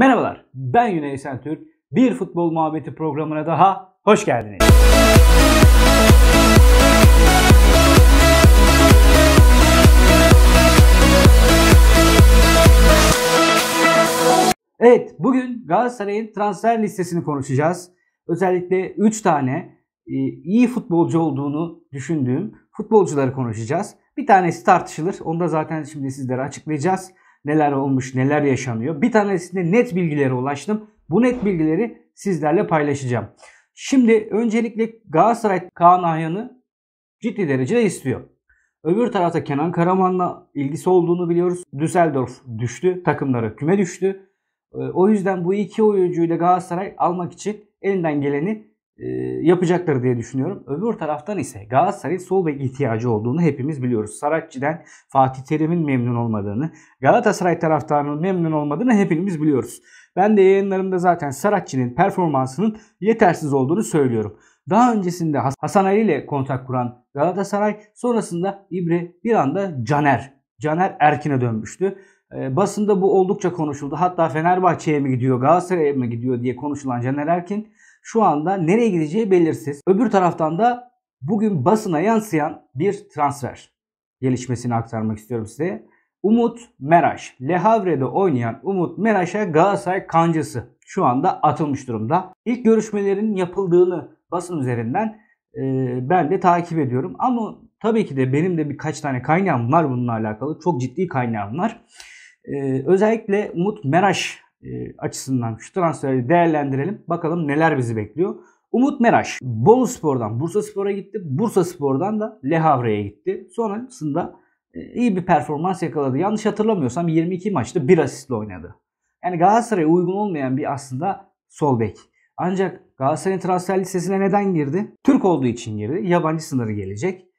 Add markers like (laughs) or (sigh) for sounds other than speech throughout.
Merhabalar, ben Yüneysel Türk. Bir Futbol Muhabbeti programına daha hoş geldiniz. Evet, bugün Galatasaray'ın transfer listesini konuşacağız. Özellikle 3 tane e, iyi futbolcu olduğunu düşündüğüm futbolcuları konuşacağız. Bir tanesi tartışılır. Onu da zaten şimdi sizlere açıklayacağız neler olmuş, neler yaşanıyor. Bir tanesinde net bilgilere ulaştım. Bu net bilgileri sizlerle paylaşacağım. Şimdi öncelikle Galatasaray Kaan Ayhan'ı ciddi derecede istiyor. Öbür tarafta Kenan Karaman'la ilgisi olduğunu biliyoruz. Düsseldorf düştü, takımları küme düştü. Ee, o yüzden bu iki oyuncuyu da Galatasaray almak için elinden geleni e, yapacaktır diye düşünüyorum. Öbür taraftan ise Galatasaray sol bek ihtiyacı olduğunu hepimiz biliyoruz. Sarakçı'dan Fatih Terim'in memnun olmadığını, Galatasaray taraftarının memnun olmadığını hepimiz biliyoruz. Ben de yayınlarımda zaten Sarakçı'nın performansının yetersiz olduğunu söylüyorum. Daha öncesinde Hasan Ali ile kontak kuran Galatasaray sonrasında İbre bir anda Caner, Caner Erkin'e dönmüştü. E, basında bu oldukça konuşuldu. Hatta Fenerbahçe'ye mi gidiyor, Galatasaray'a mı gidiyor diye konuşulan Caner Erkin şu anda nereye gideceği belirsiz. Öbür taraftan da bugün basına yansıyan bir transfer gelişmesini aktarmak istiyorum size. Umut Meraş. Le Havre'de oynayan Umut Meraş'a Galatasaray kancası şu anda atılmış durumda. İlk görüşmelerin yapıldığını basın üzerinden e, ben de takip ediyorum. Ama tabii ki de benim de birkaç tane kaynağım var bununla alakalı. Çok ciddi kaynağım var. E, özellikle Umut Meraş e, açısından şu transferleri değerlendirelim. Bakalım neler bizi bekliyor. Umut Meraş Bolu Spor'dan Bursa Spor'a gitti. Bursa Spor'dan da Le Havre'ye gitti. Sonrasında e, iyi bir performans yakaladı. Yanlış hatırlamıyorsam 22 maçta bir asistle oynadı. Yani Galatasaray'a uygun olmayan bir aslında sol bek. Ancak Galatasaray'ın transfer listesine neden girdi? Türk olduğu için girdi. Yabancı sınırı gelecek.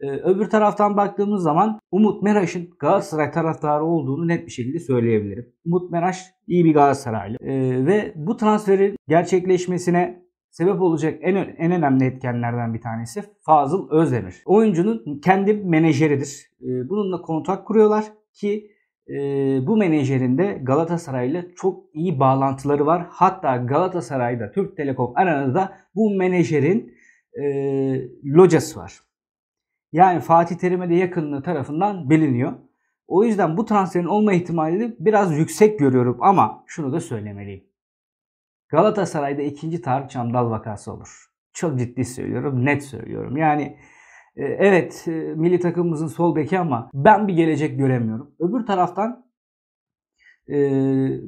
Ee, öbür taraftan baktığımız zaman Umut Meraş'ın Galatasaray taraftarı olduğunu net bir şekilde söyleyebilirim. Umut Meraş iyi bir Galatasaraylı ee, ve bu transferin gerçekleşmesine sebep olacak en, en önemli etkenlerden bir tanesi Fazıl Özdemir. Oyuncunun kendi menajeridir. Ee, bununla kontak kuruyorlar ki e, bu menajerin de Galatasaray'la çok iyi bağlantıları var. Hatta Galatasaray'da Türk Telekom Arena'da bu menajerin e, locası var. Yani Fatih Terim'e de yakınlığı tarafından biliniyor. O yüzden bu transferin olma ihtimalini biraz yüksek görüyorum ama şunu da söylemeliyim. Galatasaray'da ikinci Tarık Çamdal vakası olur. Çok ciddi söylüyorum, net söylüyorum. Yani e, evet e, milli takımımızın sol beki ama ben bir gelecek göremiyorum. Öbür taraftan e,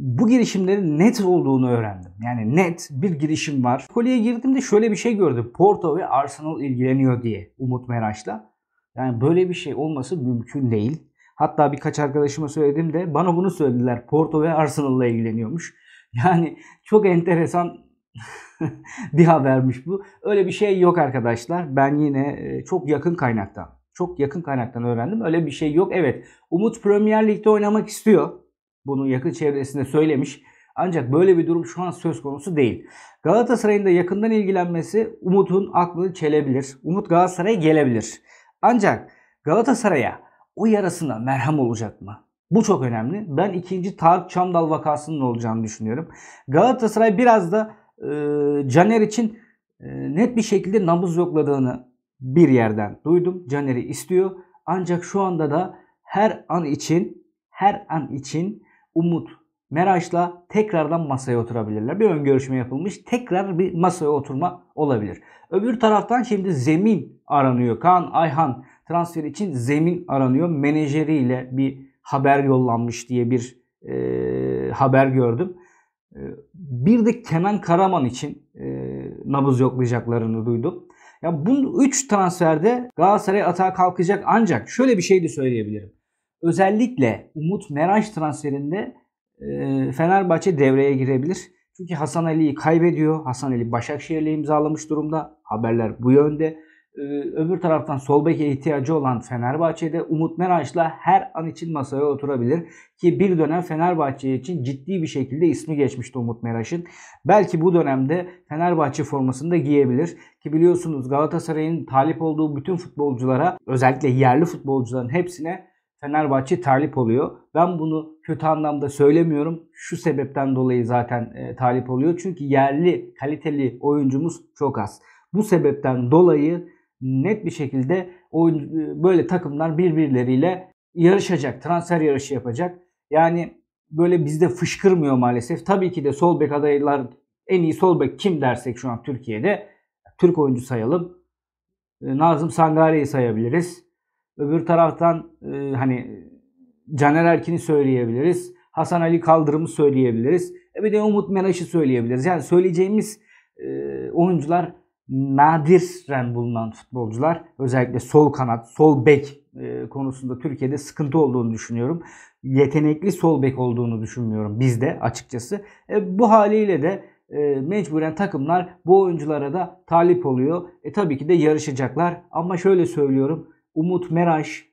bu girişimlerin net olduğunu öğrendim. Yani net bir girişim var. Kolye girdim de şöyle bir şey gördüm. Porto ve Arsenal ilgileniyor diye Umut Meraş'la. Yani böyle bir şey olması mümkün değil. Hatta birkaç arkadaşıma söyledim de bana bunu söylediler. Porto ve Arsenal'la ilgileniyormuş. (laughs) Yani çok enteresan (laughs) bir habermiş bu. Öyle bir şey yok arkadaşlar. Ben yine e, çok yakın kaynaktan, çok yakın kaynaktan öğrendim. Öyle bir şey yok. Evet, Umut Premier Lig'de oynamak istiyor. Bunu yakın çevresinde söylemiş. Ancak böyle bir durum şu an söz konusu değil. Galatasaray'ın da yakından ilgilenmesi Umut'un aklını çelebilir. Umut Galatasaray'a gelebilir. Ancak Galatasaray'a o yarasına merhem olacak mı? Bu çok önemli. Ben ikinci Tarık Çamdal vakasının olacağını düşünüyorum. Galatasaray biraz da e, Caner için e, net bir şekilde nabız yokladığını bir yerden duydum. Caner'i istiyor. Ancak şu anda da her an için her an için umut Meraş'la tekrardan masaya oturabilirler. Bir ön görüşme yapılmış. Tekrar bir masaya oturma olabilir. Öbür taraftan şimdi zemin aranıyor. Kaan Ayhan transfer için zemin aranıyor. Menajeriyle bir haber yollanmış diye bir e, haber gördüm. E, bir de Kenan Karaman için e, nabız yoklayacaklarını duydum. Ya bu 3 transferde Galatasaray atağa kalkacak ancak şöyle bir şey de söyleyebilirim. Özellikle Umut Meraş transferinde ee, Fenerbahçe devreye girebilir. Çünkü Hasan Ali'yi kaybediyor. Hasan Ali Başakşehir'le imzalamış durumda. Haberler bu yönde. Ee, öbür taraftan sol bek ihtiyacı olan Fenerbahçe'de Umut Meraş'la her an için masaya oturabilir. Ki bir dönem Fenerbahçe için ciddi bir şekilde ismi geçmişti Umut Meraş'ın. Belki bu dönemde Fenerbahçe formasını da giyebilir. Ki biliyorsunuz Galatasaray'ın talip olduğu bütün futbolculara özellikle yerli futbolcuların hepsine Fenerbahçe talip oluyor. Ben bunu kötü anlamda söylemiyorum. Şu sebepten dolayı zaten e, talip oluyor. Çünkü yerli kaliteli oyuncumuz çok az. Bu sebepten dolayı net bir şekilde oyun, e, böyle takımlar birbirleriyle yarışacak. Transfer yarışı yapacak. Yani böyle bizde fışkırmıyor maalesef. Tabii ki de sol bek adaylar en iyi sol bek kim dersek şu an Türkiye'de Türk oyuncu sayalım. E, Nazım Sangare'yi sayabiliriz. Öbür taraftan e, hani Caner Erkin'i söyleyebiliriz. Hasan Ali Kaldırım'ı söyleyebiliriz. E bir de Umut Meraş'ı söyleyebiliriz. Yani söyleyeceğimiz e, oyuncular nadiren bulunan futbolcular. Özellikle sol kanat, sol bek e, konusunda Türkiye'de sıkıntı olduğunu düşünüyorum. Yetenekli sol bek olduğunu düşünmüyorum bizde açıkçası. E, bu haliyle de e, mecburen takımlar bu oyunculara da talip oluyor. E tabii ki de yarışacaklar ama şöyle söylüyorum. Umut Meraş,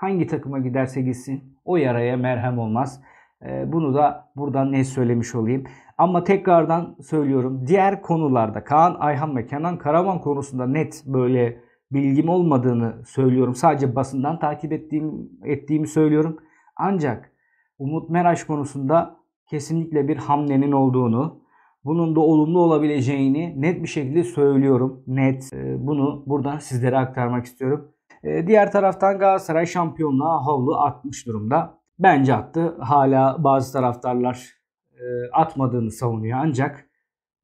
Hangi takıma giderse gitsin o yaraya merhem olmaz. Ee, bunu da buradan ne söylemiş olayım. Ama tekrardan söylüyorum. Diğer konularda Kaan Ayhan ve Kenan Karaman konusunda net böyle bilgim olmadığını söylüyorum. Sadece basından takip ettiğim, ettiğimi söylüyorum. Ancak Umut Meraş konusunda kesinlikle bir hamlenin olduğunu, bunun da olumlu olabileceğini net bir şekilde söylüyorum. Net ee, bunu buradan sizlere aktarmak istiyorum. Ee, diğer taraftan Galatasaray şampiyonluğa havlu atmış durumda. Bence attı. Hala bazı taraftarlar e, atmadığını savunuyor ancak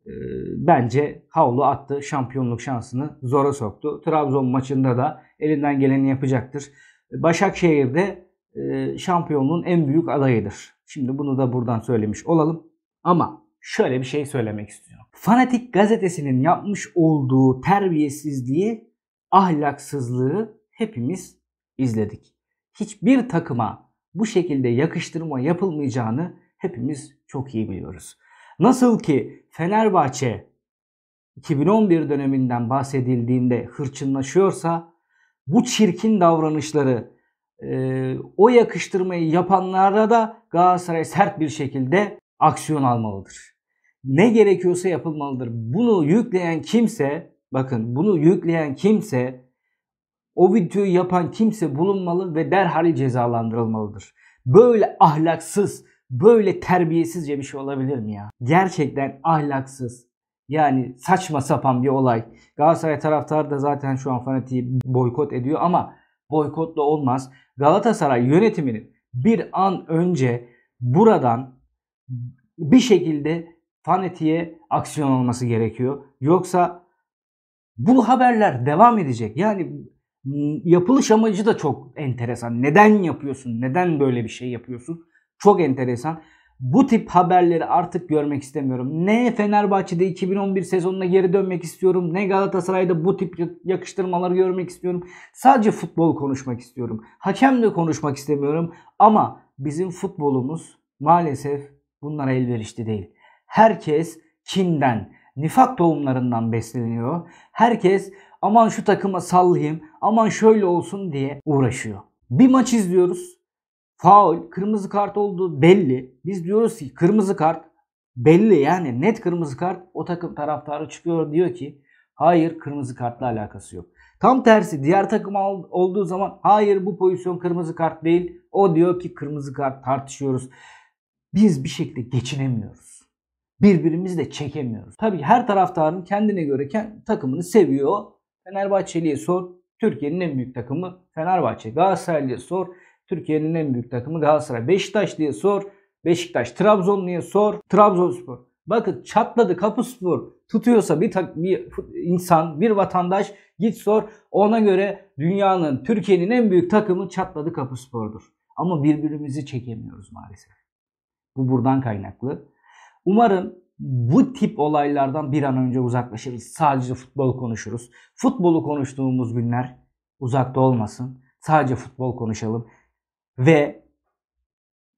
e, bence havlu attı. Şampiyonluk şansını zora soktu. Trabzon maçında da elinden geleni yapacaktır. Başakşehir'de e, şampiyonluğun en büyük adayıdır. Şimdi bunu da buradan söylemiş olalım. Ama şöyle bir şey söylemek istiyorum. Fanatik gazetesinin yapmış olduğu terbiyesizliği, ahlaksızlığı hepimiz izledik. Hiçbir takıma bu şekilde yakıştırma yapılmayacağını hepimiz çok iyi biliyoruz. Nasıl ki Fenerbahçe 2011 döneminden bahsedildiğinde hırçınlaşıyorsa bu çirkin davranışları e, o yakıştırmayı yapanlara da Galatasaray sert bir şekilde aksiyon almalıdır. Ne gerekiyorsa yapılmalıdır. Bunu yükleyen kimse bakın bunu yükleyen kimse o videoyu yapan kimse bulunmalı ve derhal cezalandırılmalıdır. Böyle ahlaksız, böyle terbiyesizce bir şey olabilir mi ya? Gerçekten ahlaksız. Yani saçma sapan bir olay. Galatasaray taraftarı da zaten şu an fanatiği boykot ediyor ama boykotla olmaz. Galatasaray yönetiminin bir an önce buradan bir şekilde fanatiğe aksiyon olması gerekiyor. Yoksa bu haberler devam edecek. Yani Hmm, yapılış amacı da çok enteresan. Neden yapıyorsun? Neden böyle bir şey yapıyorsun? Çok enteresan. Bu tip haberleri artık görmek istemiyorum. Ne Fenerbahçe'de 2011 sezonuna geri dönmek istiyorum. Ne Galatasaray'da bu tip yakıştırmaları görmek istiyorum. Sadece futbol konuşmak istiyorum. Hakemle konuşmak istemiyorum. Ama bizim futbolumuz maalesef bunlara elverişli değil. Herkes kinden, nifak tohumlarından besleniyor. Herkes aman şu takıma sallayayım, aman şöyle olsun diye uğraşıyor. Bir maç izliyoruz. Faul, kırmızı kart olduğu belli. Biz diyoruz ki kırmızı kart belli yani net kırmızı kart o takım taraftarı çıkıyor diyor ki hayır kırmızı kartla alakası yok. Tam tersi diğer takım olduğu zaman hayır bu pozisyon kırmızı kart değil. O diyor ki kırmızı kart tartışıyoruz. Biz bir şekilde geçinemiyoruz. birbirimizi de çekemiyoruz. Tabii her taraftarın kendine göre takımını seviyor Fenerbahçeli'ye sor. Türkiye'nin en büyük takımı Fenerbahçe. Galatasaraylı'ya sor. Türkiye'nin en büyük takımı Galatasaray. Beşiktaş diye sor. Beşiktaş. Trabzon diye sor. Trabzonspor. Bakın çatladı Kapıspor tutuyorsa bir, bir insan, bir vatandaş git sor. Ona göre dünyanın, Türkiye'nin en büyük takımı çatladı Kapıspor'dur. Ama birbirimizi çekemiyoruz maalesef. Bu buradan kaynaklı. Umarım bu tip olaylardan bir an önce uzaklaşırız. Sadece futbol konuşuruz. Futbolu konuştuğumuz günler uzakta olmasın. Sadece futbol konuşalım. Ve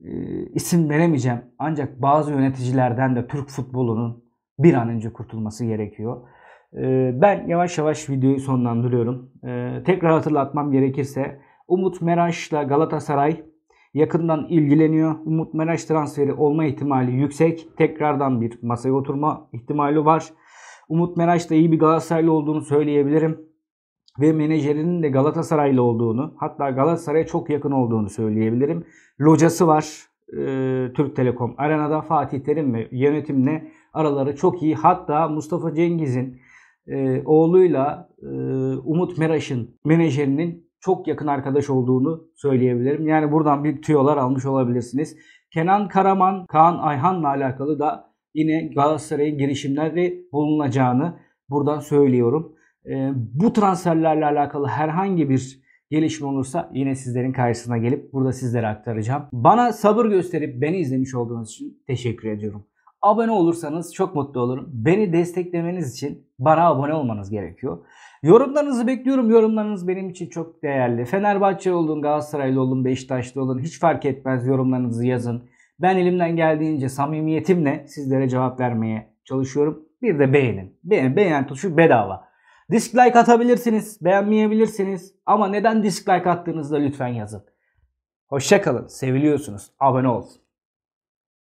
e, isim veremeyeceğim ancak bazı yöneticilerden de Türk futbolunun bir an önce kurtulması gerekiyor. E, ben yavaş yavaş videoyu sonlandırıyorum. E, tekrar hatırlatmam gerekirse Umut Meraş'la Galatasaray yakından ilgileniyor. Umut Meraş transferi olma ihtimali yüksek. Tekrardan bir masaya oturma ihtimali var. Umut Meraş da iyi bir Galatasaraylı olduğunu söyleyebilirim. Ve menajerinin de Galatasaraylı olduğunu hatta Galatasaray'a çok yakın olduğunu söyleyebilirim. Locası var. E, Türk Telekom Arena'da Fatih Terim ve yönetimle araları çok iyi. Hatta Mustafa Cengiz'in e, oğluyla e, Umut Meraş'ın menajerinin çok yakın arkadaş olduğunu söyleyebilirim. Yani buradan bir tüyolar almış olabilirsiniz. Kenan Karaman, Kaan Ayhan'la alakalı da yine Galatasaray'ın girişimleri bulunacağını buradan söylüyorum. E, bu transferlerle alakalı herhangi bir gelişme olursa yine sizlerin karşısına gelip burada sizlere aktaracağım. Bana sabır gösterip beni izlemiş olduğunuz için teşekkür ediyorum. Abone olursanız çok mutlu olurum. Beni desteklemeniz için bana abone olmanız gerekiyor. Yorumlarınızı bekliyorum. Yorumlarınız benim için çok değerli. Fenerbahçe olun, Galatasaraylı olun, Beşiktaşlı olun hiç fark etmez yorumlarınızı yazın. Ben elimden geldiğince samimiyetimle sizlere cevap vermeye çalışıyorum. Bir de beğenin. Beğen, beğen tuşu bedava. Dislike atabilirsiniz, beğenmeyebilirsiniz ama neden dislike attığınızda lütfen yazın. Hoşçakalın, seviliyorsunuz, abone olun.